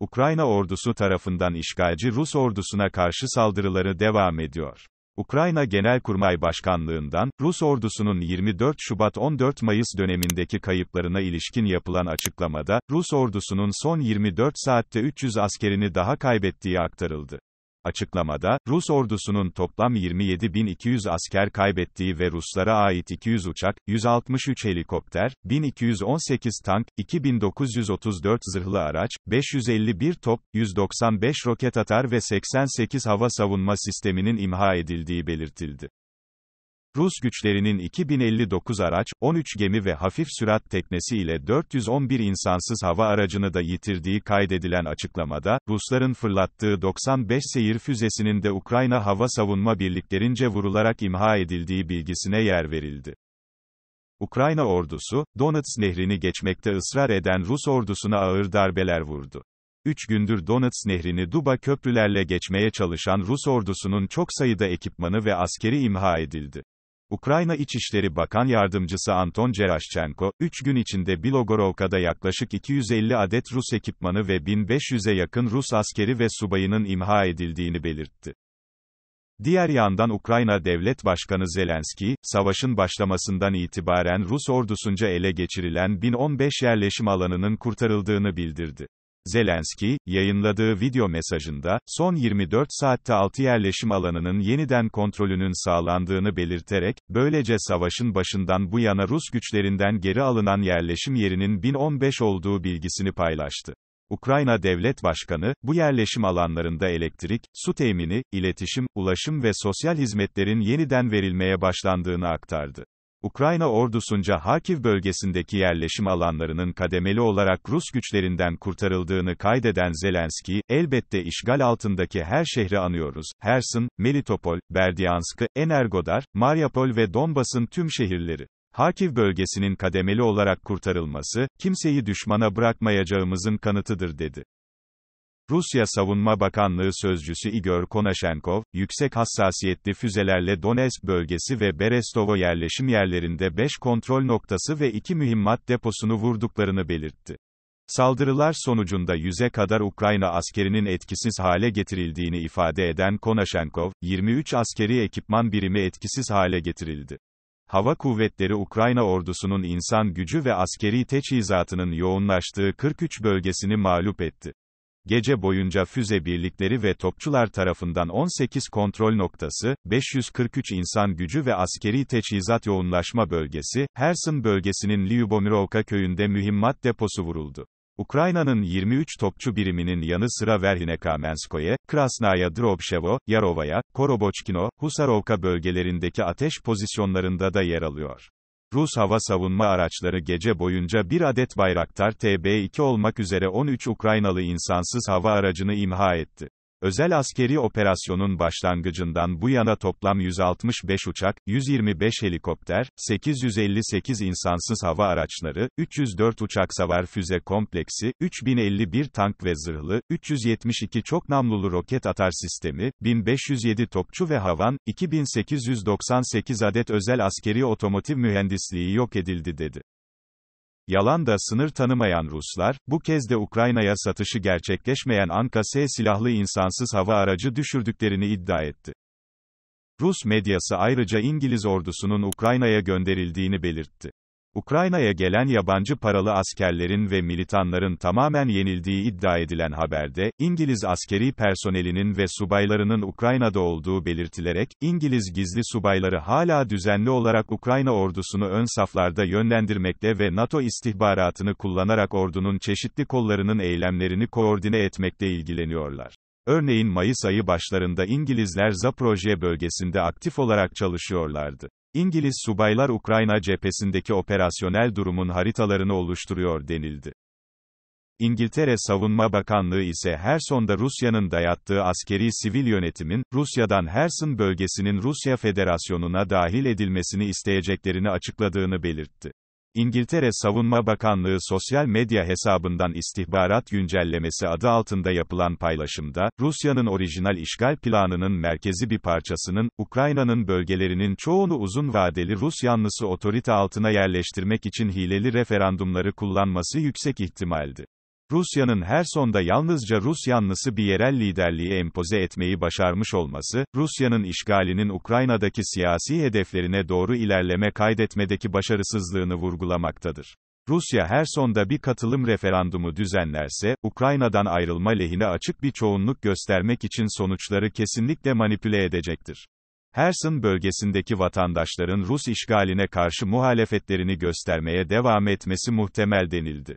Ukrayna ordusu tarafından işgalci Rus ordusuna karşı saldırıları devam ediyor. Ukrayna Genelkurmay Başkanlığından, Rus ordusunun 24 Şubat-14 Mayıs dönemindeki kayıplarına ilişkin yapılan açıklamada, Rus ordusunun son 24 saatte 300 askerini daha kaybettiği aktarıldı. Açıklamada, Rus ordusunun toplam 27.200 asker kaybettiği ve Ruslara ait 200 uçak, 163 helikopter, 1218 tank, 2934 zırhlı araç, 551 top, 195 roket atar ve 88 hava savunma sisteminin imha edildiği belirtildi. Rus güçlerinin 2059 araç, 13 gemi ve hafif sürat teknesi ile 411 insansız hava aracını da yitirdiği kaydedilen açıklamada, Rusların fırlattığı 95 seyir füzesinin de Ukrayna hava savunma birliklerince vurularak imha edildiği bilgisine yer verildi. Ukrayna ordusu, Donetsk nehrini geçmekte ısrar eden Rus ordusuna ağır darbeler vurdu. 3 gündür Donetsk nehrini Duba köprülerle geçmeye çalışan Rus ordusunun çok sayıda ekipmanı ve askeri imha edildi. Ukrayna İçişleri Bakan Yardımcısı Anton Cerashchenko, 3 gün içinde Bilogorovka'da yaklaşık 250 adet Rus ekipmanı ve 1500'e yakın Rus askeri ve subayının imha edildiğini belirtti. Diğer yandan Ukrayna Devlet Başkanı Zelenski, savaşın başlamasından itibaren Rus ordusunca ele geçirilen 1015 yerleşim alanının kurtarıldığını bildirdi. Zelenski, yayınladığı video mesajında, son 24 saatte 6 yerleşim alanının yeniden kontrolünün sağlandığını belirterek, böylece savaşın başından bu yana Rus güçlerinden geri alınan yerleşim yerinin 1015 olduğu bilgisini paylaştı. Ukrayna Devlet Başkanı, bu yerleşim alanlarında elektrik, su temini, iletişim, ulaşım ve sosyal hizmetlerin yeniden verilmeye başlandığını aktardı. Ukrayna ordusunca Harkiv bölgesindeki yerleşim alanlarının kademeli olarak Rus güçlerinden kurtarıldığını kaydeden Zelenski, elbette işgal altındaki her şehri anıyoruz, Hersin, Melitopol, Berdyansk'ı, Energodar, Mariupol ve Donbas'ın tüm şehirleri. Harkiv bölgesinin kademeli olarak kurtarılması, kimseyi düşmana bırakmayacağımızın kanıtıdır dedi. Rusya Savunma Bakanlığı Sözcüsü Igor Konashenkov, yüksek hassasiyetli füzelerle Donetsk bölgesi ve Berestovo yerleşim yerlerinde 5 kontrol noktası ve 2 mühimmat deposunu vurduklarını belirtti. Saldırılar sonucunda yüze kadar Ukrayna askerinin etkisiz hale getirildiğini ifade eden Konashenkov, 23 askeri ekipman birimi etkisiz hale getirildi. Hava kuvvetleri Ukrayna ordusunun insan gücü ve askeri teçhizatının yoğunlaştığı 43 bölgesini mağlup etti gece boyunca füze birlikleri ve topçular tarafından 18 kontrol noktası, 543 insan gücü ve askeri teçhizat yoğunlaşma bölgesi, Herson bölgesinin Lyubomirovka köyünde mühimmat deposu vuruldu. Ukrayna'nın 23 topçu biriminin yanı sıra Verhineka Menskoye, Krasnaya Drobşevo, Yarovaya, Korobochkino, Husarovka bölgelerindeki ateş pozisyonlarında da yer alıyor. Rus hava savunma araçları gece boyunca bir adet Bayraktar TB2 olmak üzere 13 Ukraynalı insansız hava aracını imha etti. Özel askeri operasyonun başlangıcından bu yana toplam 165 uçak, 125 helikopter, 858 insansız hava araçları, 304 uçak savar füze kompleksi, 3051 tank ve zırhlı, 372 çok namlulu roket atar sistemi, 1507 topçu ve havan, 2898 adet özel askeri otomotiv mühendisliği yok edildi dedi. Yalan da sınır tanımayan Ruslar, bu kez de Ukrayna'ya satışı gerçekleşmeyen Anka-S silahlı insansız hava aracı düşürdüklerini iddia etti. Rus medyası ayrıca İngiliz ordusunun Ukrayna'ya gönderildiğini belirtti. Ukrayna'ya gelen yabancı paralı askerlerin ve militanların tamamen yenildiği iddia edilen haberde, İngiliz askeri personelinin ve subaylarının Ukrayna'da olduğu belirtilerek, İngiliz gizli subayları hala düzenli olarak Ukrayna ordusunu ön saflarda yönlendirmekte ve NATO istihbaratını kullanarak ordunun çeşitli kollarının eylemlerini koordine etmekle ilgileniyorlar. Örneğin Mayıs ayı başlarında İngilizler Zaporojye bölgesinde aktif olarak çalışıyorlardı. İngiliz subaylar Ukrayna cephesindeki operasyonel durumun haritalarını oluşturuyor denildi. İngiltere Savunma Bakanlığı ise her sonda Rusya'nın dayattığı askeri sivil yönetimin, Rusya'dan Hersin bölgesinin Rusya Federasyonu'na dahil edilmesini isteyeceklerini açıkladığını belirtti. İngiltere Savunma Bakanlığı sosyal medya hesabından istihbarat güncellemesi adı altında yapılan paylaşımda, Rusya'nın orijinal işgal planının merkezi bir parçasının, Ukrayna'nın bölgelerinin çoğunu uzun vadeli Rus yanlısı otorite altına yerleştirmek için hileli referandumları kullanması yüksek ihtimaldi. Rusya'nın her sonda yalnızca Rus yanlısı bir yerel liderliği empoze etmeyi başarmış olması, Rusya'nın işgalinin Ukrayna'daki siyasi hedeflerine doğru ilerleme kaydetmedeki başarısızlığını vurgulamaktadır. Rusya her sonda bir katılım referandumu düzenlerse, Ukrayna'dan ayrılma lehine açık bir çoğunluk göstermek için sonuçları kesinlikle manipüle edecektir. Hersin bölgesindeki vatandaşların Rus işgaline karşı muhalefetlerini göstermeye devam etmesi muhtemel denildi.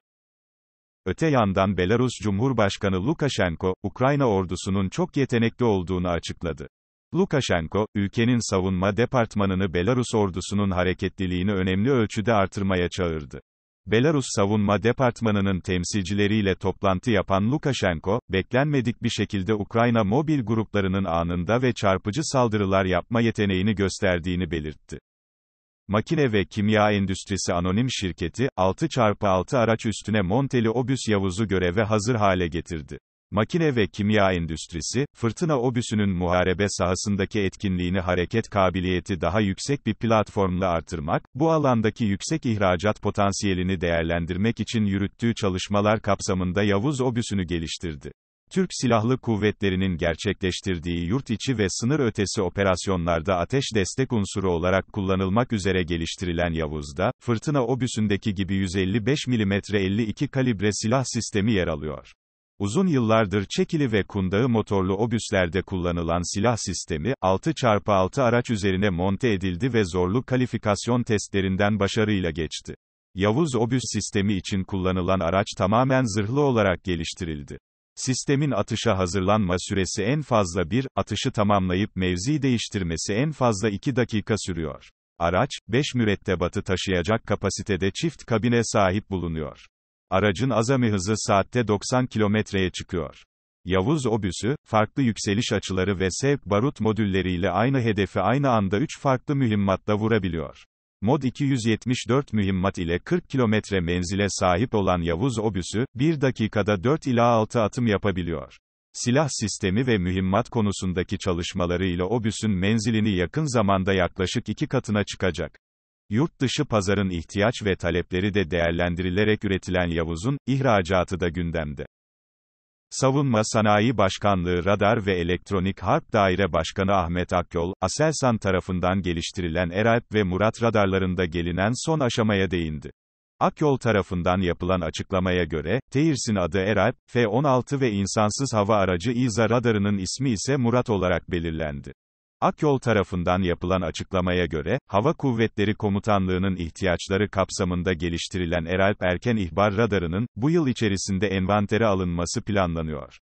Öte yandan Belarus Cumhurbaşkanı Lukashenko, Ukrayna ordusunun çok yetenekli olduğunu açıkladı. Lukashenko, ülkenin savunma departmanını Belarus ordusunun hareketliliğini önemli ölçüde artırmaya çağırdı. Belarus Savunma Departmanı'nın temsilcileriyle toplantı yapan Lukashenko, beklenmedik bir şekilde Ukrayna mobil gruplarının anında ve çarpıcı saldırılar yapma yeteneğini gösterdiğini belirtti. Makine ve Kimya Endüstrisi Anonim Şirketi, 6x6 araç üstüne monteli obüs Yavuz'u göreve hazır hale getirdi. Makine ve Kimya Endüstrisi, fırtına obüsünün muharebe sahasındaki etkinliğini hareket kabiliyeti daha yüksek bir platformla artırmak, bu alandaki yüksek ihracat potansiyelini değerlendirmek için yürüttüğü çalışmalar kapsamında Yavuz obüsünü geliştirdi. Türk Silahlı Kuvvetleri'nin gerçekleştirdiği yurt içi ve sınır ötesi operasyonlarda ateş destek unsuru olarak kullanılmak üzere geliştirilen Yavuz'da, fırtına obüsündeki gibi 155 mm 52 kalibre silah sistemi yer alıyor. Uzun yıllardır çekili ve kundağı motorlu obüslerde kullanılan silah sistemi, 6x6 araç üzerine monte edildi ve zorlu kalifikasyon testlerinden başarıyla geçti. Yavuz obüs sistemi için kullanılan araç tamamen zırhlı olarak geliştirildi. Sistemin atışa hazırlanma süresi en fazla 1, atışı tamamlayıp mevzi değiştirmesi en fazla 2 dakika sürüyor. Araç, 5 mürettebatı taşıyacak kapasitede çift kabine sahip bulunuyor. Aracın azami hızı saatte 90 kilometreye çıkıyor. Yavuz obüsü, farklı yükseliş açıları ve sevk barut modülleriyle aynı hedefi aynı anda 3 farklı mühimmatla vurabiliyor. Mod 274 mühimmat ile 40 kilometre menzile sahip olan Yavuz obüsü, 1 dakikada 4 ila 6 atım yapabiliyor. Silah sistemi ve mühimmat konusundaki çalışmaları ile obüsün menzilini yakın zamanda yaklaşık iki katına çıkacak. Yurt dışı pazarın ihtiyaç ve talepleri de değerlendirilerek üretilen Yavuz'un, ihracatı da gündemde. Savunma Sanayi Başkanlığı Radar ve Elektronik Harp Daire Başkanı Ahmet Akyol, Aselsan tarafından geliştirilen ERAP ve Murat radarlarında gelinen son aşamaya değindi. Akyol tarafından yapılan açıklamaya göre, Teyirs'in adı ERAP, F-16 ve insansız hava aracı İZA radarının ismi ise Murat olarak belirlendi. Akyol tarafından yapılan açıklamaya göre, Hava Kuvvetleri Komutanlığı'nın ihtiyaçları kapsamında geliştirilen Eralp Erken İhbar Radarı'nın, bu yıl içerisinde envantere alınması planlanıyor.